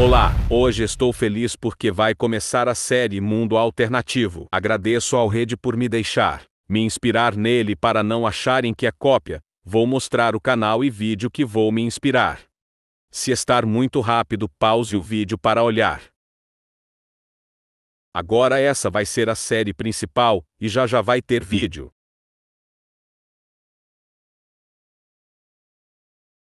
Olá, hoje estou feliz porque vai começar a série Mundo Alternativo. Agradeço ao Rede por me deixar, me inspirar nele para não acharem que é cópia. Vou mostrar o canal e vídeo que vou me inspirar. Se estar muito rápido, pause o vídeo para olhar. Agora essa vai ser a série principal e já já vai ter vídeo.